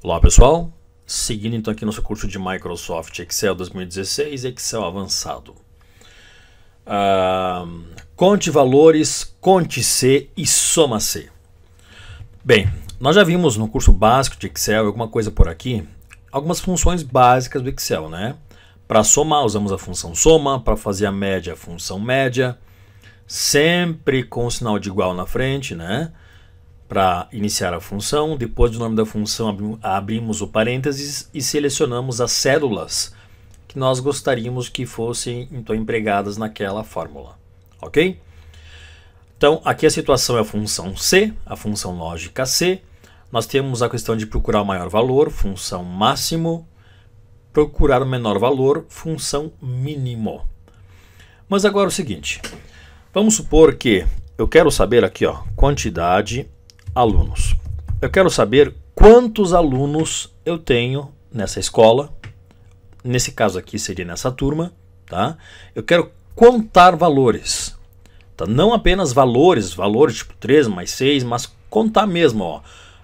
Olá pessoal, seguindo então aqui nosso curso de Microsoft Excel 2016, Excel avançado. Ah, conte valores, conte C e soma C. Bem, nós já vimos no curso básico de Excel, alguma coisa por aqui, algumas funções básicas do Excel, né? Para somar usamos a função soma, para fazer a média a função média, sempre com o sinal de igual na frente, né? para iniciar a função. Depois do nome da função, abrimos o parênteses e selecionamos as células que nós gostaríamos que fossem então empregadas naquela fórmula, ok? Então, aqui a situação é a função C, a função lógica C. Nós temos a questão de procurar o maior valor, função máximo, procurar o menor valor, função mínimo. Mas agora é o seguinte, vamos supor que eu quero saber aqui, ó, quantidade alunos. Eu quero saber quantos alunos eu tenho nessa escola. Nesse caso aqui seria nessa turma, tá? Eu quero contar valores. Tá? Não apenas valores, valores tipo 3 mais 6, mas contar mesmo, ó.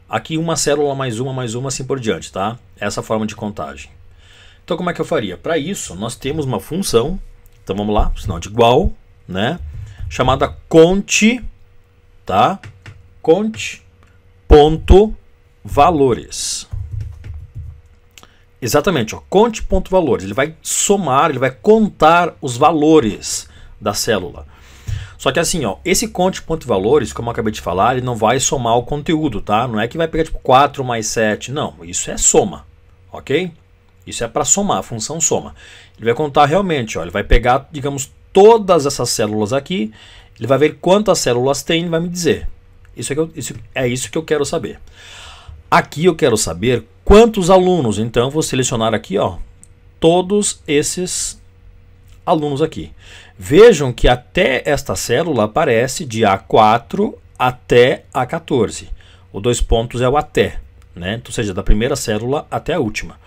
Aqui uma célula mais uma mais uma assim por diante, tá? Essa forma de contagem. Então como é que eu faria? Para isso, nós temos uma função, então vamos lá, sinal de igual, né? Chamada conte, tá? Conte ponto valores. Exatamente, ó, conte ponto valores. Ele vai somar, ele vai contar os valores da célula. Só que assim, ó, esse conte ponto valores, como eu acabei de falar, ele não vai somar o conteúdo, tá? Não é que vai pegar tipo 4 mais 7, não. Isso é soma, ok? Isso é para somar, a função soma. Ele vai contar realmente, ó, ele vai pegar, digamos, todas essas células aqui, ele vai ver quantas células tem e vai me dizer. Isso é, eu, isso é isso que eu quero saber. Aqui eu quero saber quantos alunos. Então, vou selecionar aqui, ó, todos esses alunos aqui. Vejam que até esta célula aparece de A4 até A14. O dois pontos é o até, né? Então, ou seja, da primeira célula até a última.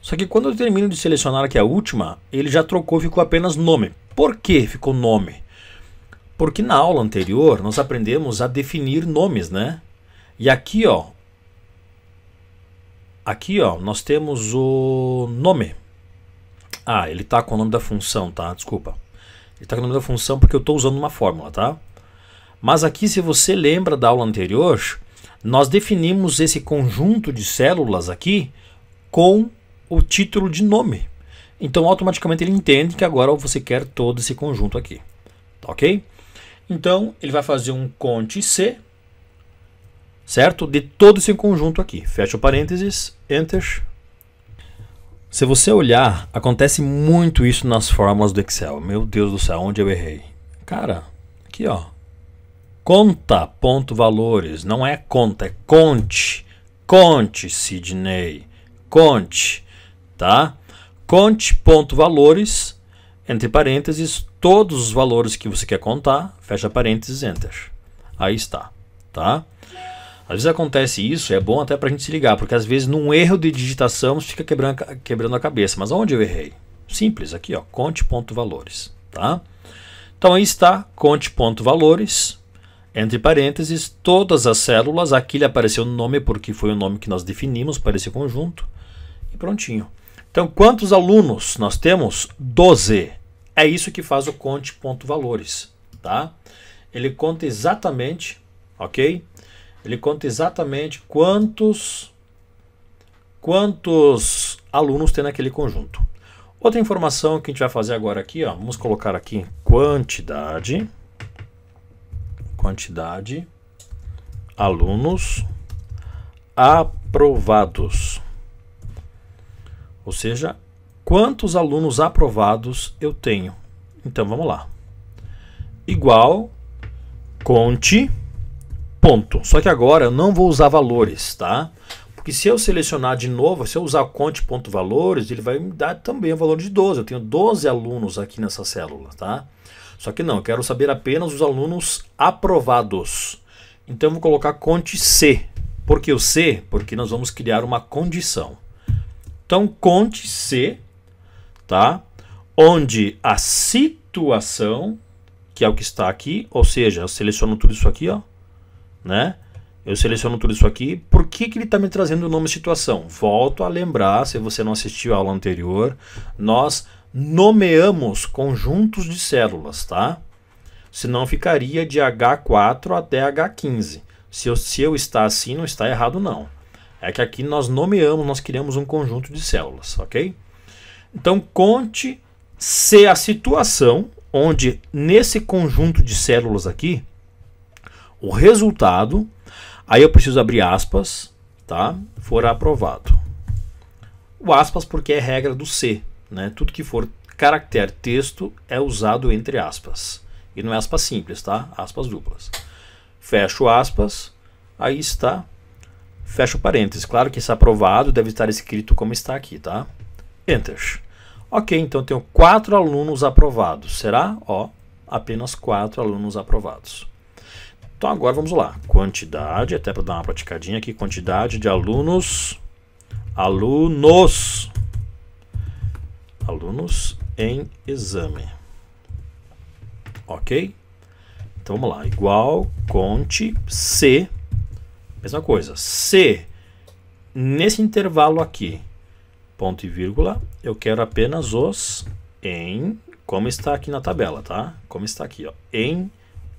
Só que quando eu termino de selecionar aqui a última, ele já trocou, ficou apenas nome. Por que ficou nome? Porque na aula anterior nós aprendemos a definir nomes, né? E aqui, ó, aqui, ó, nós temos o nome. Ah, ele tá com o nome da função, tá? Desculpa. Ele tá com o nome da função porque eu estou usando uma fórmula, tá? Mas aqui, se você lembra da aula anterior, nós definimos esse conjunto de células aqui com o título de nome. Então, automaticamente ele entende que agora você quer todo esse conjunto aqui, tá ok? Então, ele vai fazer um conte C, certo? De todo esse conjunto aqui. Fecha o parênteses, Enter. Se você olhar, acontece muito isso nas fórmulas do Excel. Meu Deus do céu, onde eu errei? Cara, aqui ó. Conta ponto valores, não é conta, é conte. Conte, Sidney. Conte, tá? Conte ponto valores entre parênteses, todos os valores que você quer contar, fecha parênteses, enter. Aí está, tá? Às vezes acontece isso, é bom até para a gente se ligar, porque às vezes num erro de digitação você fica quebrando, quebrando a cabeça. Mas onde eu errei? Simples, aqui ó, conte.valores, tá? Então aí está, conte.valores, entre parênteses, todas as células, aqui lhe apareceu o nome porque foi o nome que nós definimos para esse conjunto, e prontinho. Então, quantos alunos nós temos? 12. É isso que faz o conte.valores, ponto valores, tá? Ele conta exatamente, ok? Ele conta exatamente quantos quantos alunos tem naquele conjunto. Outra informação que a gente vai fazer agora aqui, ó, vamos colocar aqui quantidade, quantidade, alunos aprovados. Ou seja, quantos alunos aprovados eu tenho. Então vamos lá. Igual conte ponto. Só que agora eu não vou usar valores, tá? Porque se eu selecionar de novo, se eu usar conte ponto valores, ele vai me dar também o valor de 12. Eu tenho 12 alunos aqui nessa célula, tá? Só que não, eu quero saber apenas os alunos aprovados. Então eu vou colocar conte C. Por que o C? Porque nós vamos criar uma condição. Então, conte C, tá? Onde a situação, que é o que está aqui, ou seja, eu seleciono tudo isso aqui, ó, né? Eu seleciono tudo isso aqui. Por que, que ele está me trazendo o nome situação? Volto a lembrar, se você não assistiu a aula anterior, nós nomeamos conjuntos de células, tá? Senão ficaria de H4 até H15. Se eu, se eu está assim, não está errado não é que aqui nós nomeamos, nós criamos um conjunto de células, ok? Então conte se a situação onde nesse conjunto de células aqui, o resultado, aí eu preciso abrir aspas, tá? For aprovado. O aspas porque é regra do C, né? Tudo que for caractere texto é usado entre aspas. E não é aspas simples, tá? Aspas duplas. Fecho aspas, aí está Fecha parênteses. Claro que está aprovado, deve estar escrito como está aqui, tá? Enter. Ok, então eu tenho quatro alunos aprovados. Será? Ó, apenas quatro alunos aprovados. Então agora vamos lá. Quantidade, até para dar uma praticadinha aqui, quantidade de alunos, alunos, alunos em exame. Ok? Então vamos lá. Igual conte C Mesma coisa. Se nesse intervalo aqui, ponto e vírgula, eu quero apenas os em, como está aqui na tabela, tá? Como está aqui, ó, em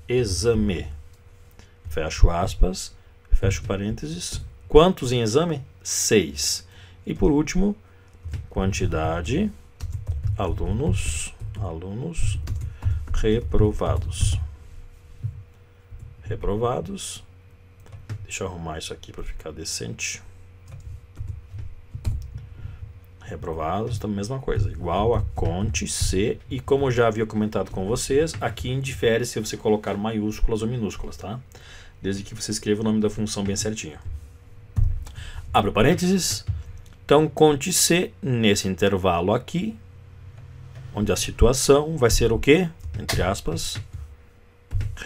exame. Fecho aspas, fecho parênteses. Quantos em exame? 6. E por último, quantidade alunos, alunos reprovados. Reprovados Deixa eu arrumar isso aqui para ficar decente. Reprovados, então mesma coisa, igual a conte C. E como eu já havia comentado com vocês, aqui indifere se você colocar maiúsculas ou minúsculas, tá? Desde que você escreva o nome da função bem certinho. Abre parênteses. Então, conte C nesse intervalo aqui, onde a situação vai ser o quê? Entre aspas,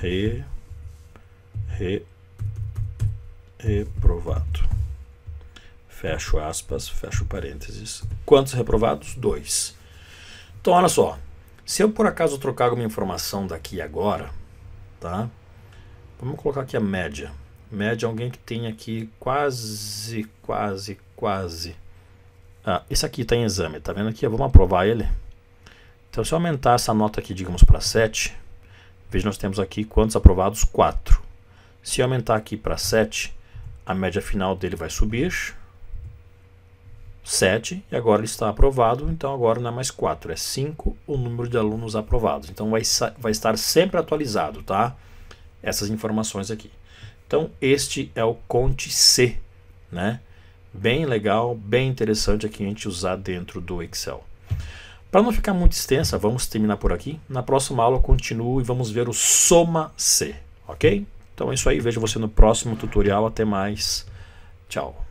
re, re reprovado. Fecho aspas, fecho parênteses. Quantos reprovados? Dois. Então, olha só. Se eu por acaso trocar alguma informação daqui agora, tá? Vamos colocar aqui a média. Média é alguém que tem aqui quase, quase, quase. Ah, esse aqui está em exame, tá vendo aqui? Vamos aprovar ele. Então, se eu aumentar essa nota aqui, digamos, para 7, veja, nós temos aqui quantos aprovados? 4. Se eu aumentar aqui para 7, a média final dele vai subir, 7, e agora ele está aprovado, então agora não é mais 4, é 5 o número de alunos aprovados. Então vai, vai estar sempre atualizado, tá? Essas informações aqui. Então este é o Conte C, né? Bem legal, bem interessante aqui a gente usar dentro do Excel. Para não ficar muito extensa, vamos terminar por aqui. Na próxima aula eu continuo e vamos ver o Soma C, ok? Então é isso aí, vejo você no próximo tutorial, até mais. Tchau.